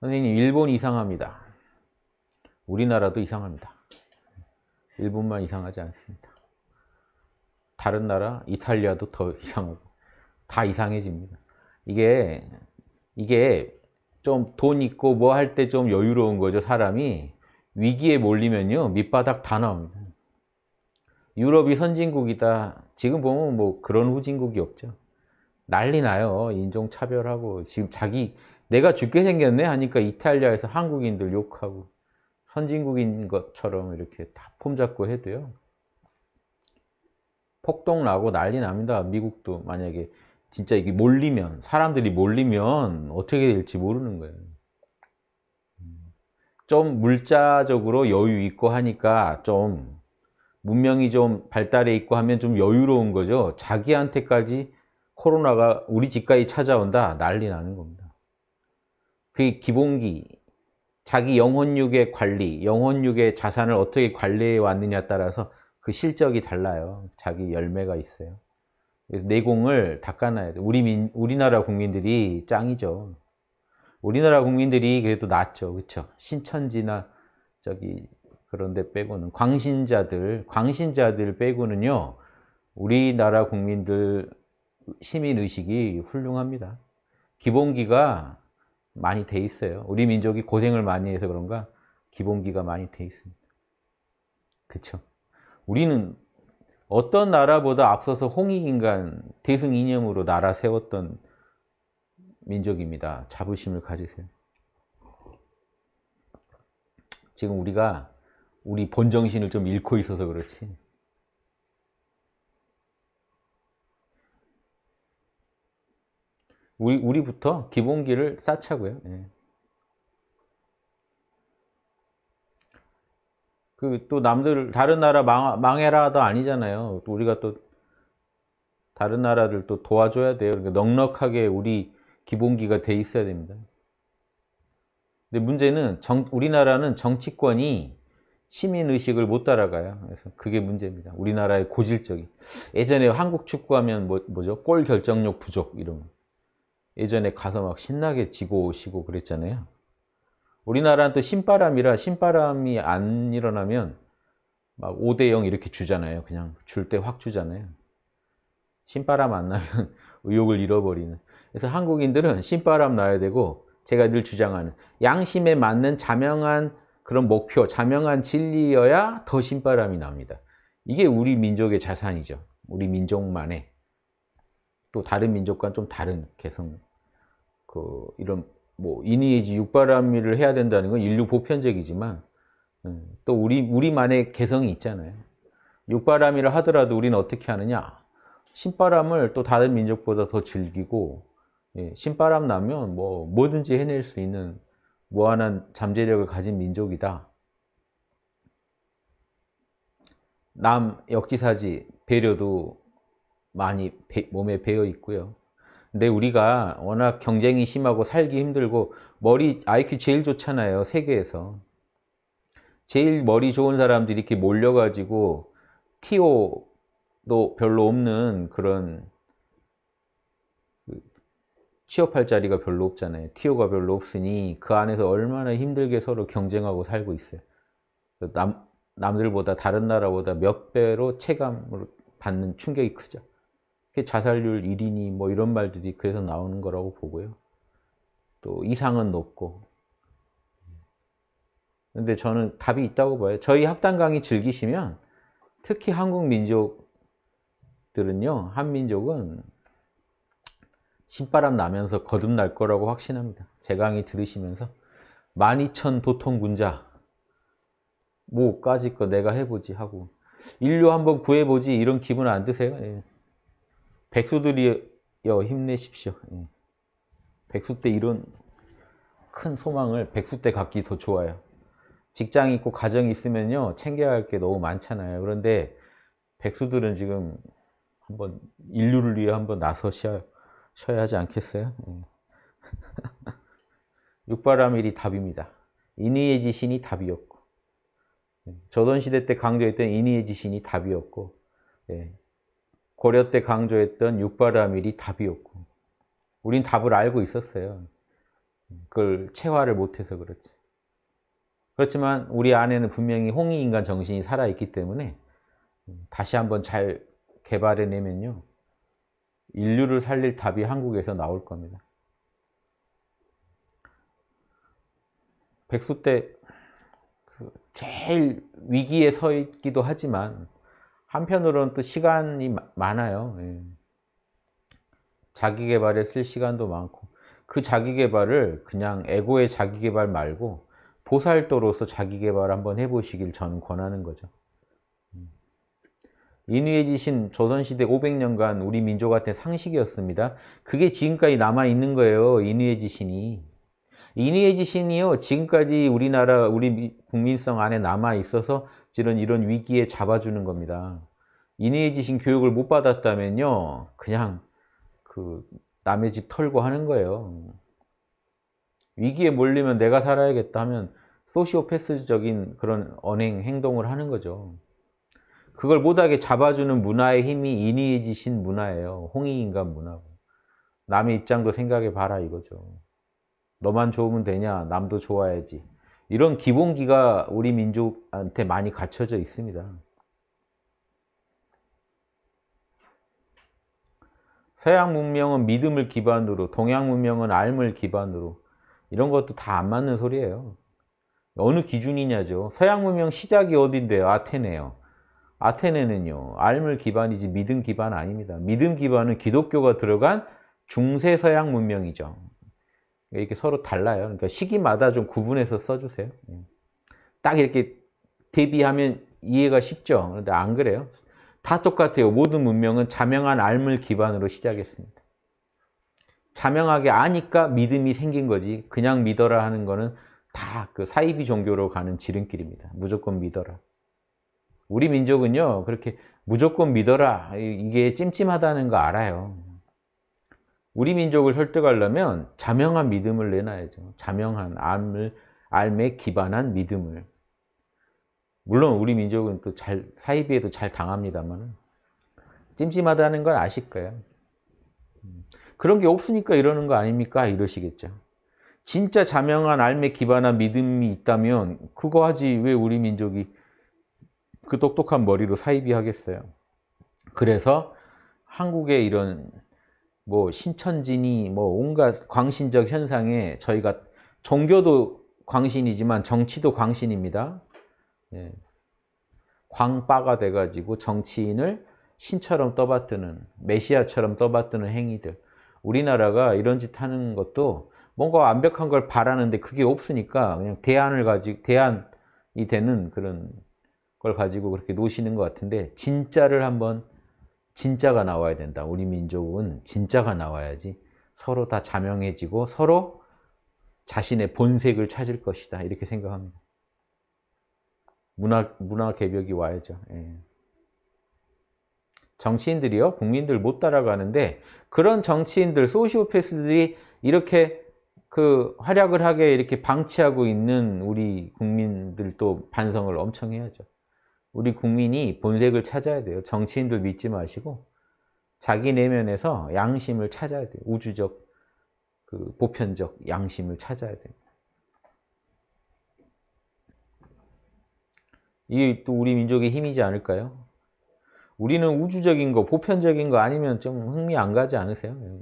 선생님 일본 이상합니다 우리나라도 이상합니다 일본만 이상하지 않습니다 다른 나라 이탈리아도 더 이상하고 다 이상해집니다 이게 이게 좀 돈 있고 뭐 할 때 좀 여유로운 거죠 사람이 위기에 몰리면요 밑바닥 다 나옵니다 유럽이 선진국이다 지금 보면 뭐 그런 후진국이 없죠 난리 나요. 인종차별하고 지금 자기 내가 죽게 생겼네 하니까 이탈리아에서 한국인들 욕하고 선진국인 것처럼 이렇게 다 폼잡고 해도요. 폭동 나고 난리 납니다. 미국도 만약에 진짜 이게 몰리면 사람들이 몰리면 어떻게 될지 모르는 거예요. 좀 물자적으로 여유 있고 하니까 좀 문명이 좀 발달해 있고 하면 좀 여유로운 거죠. 자기한테까지 코로나가 우리 집까지 찾아온다 난리 나는 겁니다. 그게 기본기, 자기 영혼육의 관리, 영혼육의 자산을 어떻게 관리해 왔느냐 따라서 그 실적이 달라요. 자기 열매가 있어요. 그래서 내공을 닦아놔야 돼. 우리 민, 우리나라 국민들이 짱이죠. 우리나라 국민들이 그래도 낫죠. 그렇죠? 신천지나 저기 그런데 빼고는 광신자들, 광신자들 빼고는요. 우리나라 국민들 시민의식이 훌륭합니다. 기본기가 많이 돼 있어요. 우리 민족이 고생을 많이 해서 그런가 기본기가 많이 돼 있습니다. 그렇죠? 우리는 어떤 나라보다 앞서서 홍익인간 대승 이념으로 나라 세웠던 민족입니다. 자부심을 가지세요. 지금 우리가 우리 본정신을 좀 잃고 있어서 그렇지 우리, 우리부터 기본기를 쌓자고요. 예. 그또 남들 다른 나라 망, 망해라도 아니잖아요. 또 우리가 또 다른 나라를 또 도와줘야 돼요. 그러니까 넉넉하게 우리 기본기가 돼 있어야 됩니다. 근데 문제는 정, 우리나라는 정치권이 시민의식을 못 따라가요. 그래서 그게 문제입니다. 우리나라의 고질적인. 예전에 한국 축구하면 뭐, 뭐죠? 골 결정력 부족 이런 거. 예전에 가서 막 신나게 지고 오시고 그랬잖아요. 우리나라는 또 신바람이라 신바람이 안 일어나면 막 5대 0 이렇게 주잖아요. 그냥 줄 때 확 주잖아요. 신바람 안 나면 의욕을 잃어버리는. 그래서 한국인들은 신바람 나야 되고 제가 늘 주장하는 양심에 맞는 자명한 그런 목표, 자명한 진리여야 더 신바람이 납니다. 이게 우리 민족의 자산이죠. 우리 민족만의 또 다른 민족과는 좀 다른 개성 그 이런 뭐 이니에이지 육바람미를 해야 된다는 건 인류 보편적이지만 음, 또 우리 우리만의 개성이 있잖아요. 육바람이라 하더라도 우리는 어떻게 하느냐? 신바람을 또 다른 민족보다 더 즐기고 예, 신바람 나면 뭐 뭐든지 해낼 수 있는 무한한 잠재력을 가진 민족이다. 남 역지사지 배려도 많이 배, 몸에 배어 있고요. 근데 우리가 워낙 경쟁이 심하고 살기 힘들고 머리 IQ 제일 좋잖아요. 세계에서. 제일 머리 좋은 사람들이 이렇게 몰려가지고 티오도 별로 없는 그런 그 취업할 자리가 별로 없잖아요. 티오가 별로 없으니 그 안에서 얼마나 힘들게 서로 경쟁하고 살고 있어요. 남, 남들보다 다른 나라보다 몇 배로 체감을 받는 충격이 크죠. 자살률 1인니뭐 이런 말들이 그래서 나오는 거라고 보고요. 또 이상은 높고. 근데 저는 답이 있다고 봐요. 저희 합단 강의 즐기시면 특히 한국 민족들은요, 한민족은 신바람 나면서 거듭날 거라고 확신합니다. 제 강의 들으시면서 12,000 도통군자 뭐까지 거 내가 해보지 하고 인류 한번 구해보지 이런 기분 안 드세요? 예. 백수들이여 힘내십시오. 예. 백수 때 이런 큰 소망을 백수 때 갖기 더 좋아요. 직장 있고 가정이 있으면요 챙겨야 할 게 너무 많잖아요. 그런데 백수들은 지금 한번 인류를 위해 한번 나서셔야 하지 않겠어요? 예. 육바라밀이 답입니다. 인의의 지신이 답이었고 예. 조선시대 때 강조했던 인의의 지신이 답이었고 예. 고려 때 강조했던 육바라밀이 답이었고 우린 답을 알고 있었어요. 그걸 체화를 못해서 그렇지. 그렇지만 우리 안에는 분명히 홍익인간 정신이 살아있기 때문에 다시 한번 잘 개발해내면요. 인류를 살릴 답이 한국에서 나올 겁니다. 백수 때 그 제일 위기에 서 있기도 하지만 한편으로는 또 시간이 많아요. 예. 자기 개발에 쓸 시간도 많고 그 자기 개발을 그냥 에고의 자기 개발 말고 보살도로서 자기 개발 한번 해보시길 저는 권하는 거죠. 음. 인위의지신 조선시대 500년간 우리 민족한테 상식이었습니다. 그게 지금까지 남아있는 거예요. 인위의지신이인위의지신이요 지금까지 우리나라, 우리 국민성 안에 남아있어서 이런, 이런 위기에 잡아주는 겁니다. 이내의 지신 교육을 못 받았다면요 그냥 그 남의 집 털고 하는 거예요 위기에 몰리면 내가 살아야겠다 하면 소시오패스적인 그런 언행 행동을 하는 거죠 그걸 못하게 잡아주는 문화의 힘이 인위의 지신 문화예요 홍익인간 문화고 남의 입장도 생각해 봐라 이거죠 너만 좋으면 되냐 남도 좋아야지 이런 기본기가 우리 민족한테 많이 갖춰져 있습니다 서양 문명은 믿음을 기반으로, 동양 문명은 알을 기반으로 이런 것도 다 안 맞는 소리예요. 어느 기준이냐죠. 서양 문명 시작이 어딘데요? 아테네요. 아테네는요. 알을 기반이지 믿음 기반 아닙니다. 믿음 기반은 기독교가 들어간 중세 서양 문명이죠. 이렇게 서로 달라요. 그러니까 시기마다 좀 구분해서 써주세요. 예. 딱 이렇게 대비하면 이해가 쉽죠. 그런데 안 그래요. 다 똑같아요. 모든 문명은 자명한 알을 기반으로 시작했습니다. 자명하게 아니까 믿음이 생긴 거지 그냥 믿어라 하는 거는 다 그 사이비 종교로 가는 지름길입니다. 무조건 믿어라. 우리 민족은요 그렇게 무조건 믿어라 이게 찜찜하다는 거 알아요. 우리 민족을 설득하려면 자명한 믿음을 내놔야죠. 자명한 암을, 암에 기반한 믿음을. 물론 우리 민족은 또잘 그 사이비에도 잘 당합니다만 찜찜하다는 걸 아실 거예요. 음. 그런 게 없으니까 이러는 거 아닙니까? 이러시겠죠. 진짜 자명한 알매 기반한 믿음이 있다면 그거 하지 왜 우리 민족이 그 똑똑한 머리로 사이비 하겠어요. 그래서 한국의 이런 뭐 신천지니 뭐 온갖 광신적 현상에 저희가 종교도 광신이지만 정치도 광신입니다. 예. 광빠가 돼가지고 정치인을 신처럼 떠받드는 메시아처럼 떠받드는 행위들 우리나라가 이런 짓 하는 것도 뭔가 완벽한 걸 바라는데 그게 없으니까 그냥 대안을 가지고 대안이 되는 그런 걸 가지고 그렇게 노시는 것 같은데 진짜를 한번 진짜가 나와야 된다. 우리 민족은 진짜가 나와야지 서로 다 자명해지고 서로 자신의 본색을 찾을 것이다. 이렇게 생각합니다. 문화, 문화 개벽이 와야죠. 예. 정치인들이요. 국민들 못 따라가는데 그런 정치인들, 소시오패스들이 이렇게 그 활약을 하게 이렇게 방치하고 있는 우리 국민들도 반성을 엄청 해야죠. 우리 국민이 본색을 찾아야 돼요. 정치인들 믿지 마시고 자기 내면에서 양심을 찾아야 돼요. 우주적, 그 보편적 양심을 찾아야 돼요. 이게 또 우리 민족의 힘이지 않을까요? 우리는 우주적인 거, 보편적인 거 아니면 좀 흥미 안 가지 않으세요? 예.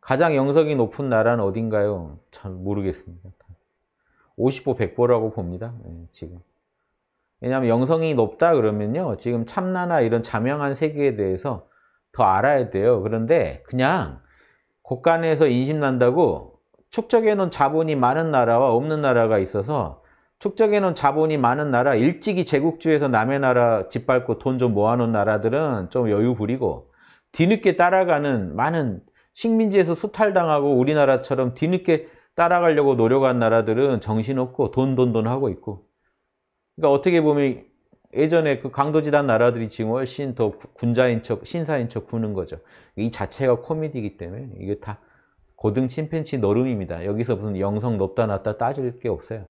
가장 영석이 높은 나라는 어딘가요? 잘 모르겠습니다. 50보 100보라고 봅니다. 예, 지금. 왜냐하면 영성이 높다 그러면요. 지금 참나나 이런 자명한 세계에 대해서 더 알아야 돼요. 그런데 그냥 곳간에서 인심 난다고 축적해 놓은 자본이 많은 나라와 없는 나라가 있어서 축적해놓은 자본이 많은 나라, 일찍이 제국주에서 남의 나라 짓밟고 돈 좀 모아놓은 나라들은 좀 여유 부리고 뒤늦게 따라가는 많은 식민지에서 수탈당하고 우리나라처럼 뒤늦게 따라가려고 노력한 나라들은 정신없고 돈돈돈 하고 있고 그러니까 어떻게 보면 예전에 그 강도지단 나라들이 지금 훨씬 더 군자인 척, 신사인 척 구는 거죠. 이 자체가 코미디이기 때문에 이게 다 고등 침팬치 노름입니다. 여기서 무슨 영성 높다 낮다 따질 게 없어요.